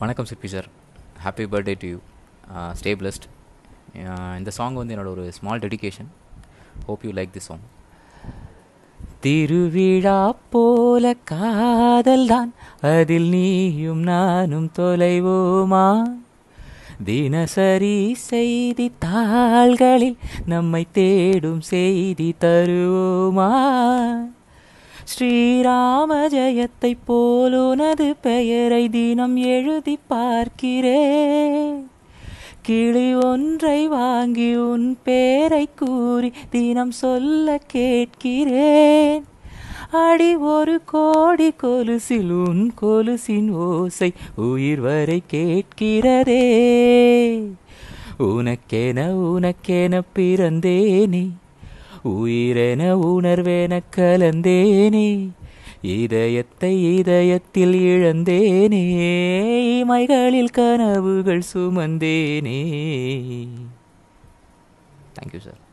வணக்கம் Sirpi sir happy birthday to you stay blessed இந்த song வந்து என்னோட ஒரு small dedication hope you like this song திருவிழா போல காதல் தான் அதில் நீயும் நானும் தொலைவோமா தினசரி செய்தி தாள்களில் நம்மை தேடும் செய்தி தருவோமா ஸ்ரீராம ஜெயத்தை போலுனது பெயரை தினம் எழுதி பார்க்கிறே கிளி ஒன்றை வாங்கி உன் பேரை கூறி தினம் சொல்ல கேட்கிறேன் அடி ஒரு கோடி கொலுசில் உன் கொலுசின் ஓசை உயிர் வரை கேட்கிறதே உனக்கென உனக்கென பிறந்தேனே உயிரென உணர்வேன கலந்தேனே இதயத்தை இதயத்தில் இழந்தேனே மைகளில் கனவுகள் சுமந்தேனே தேங்க்யூ சார்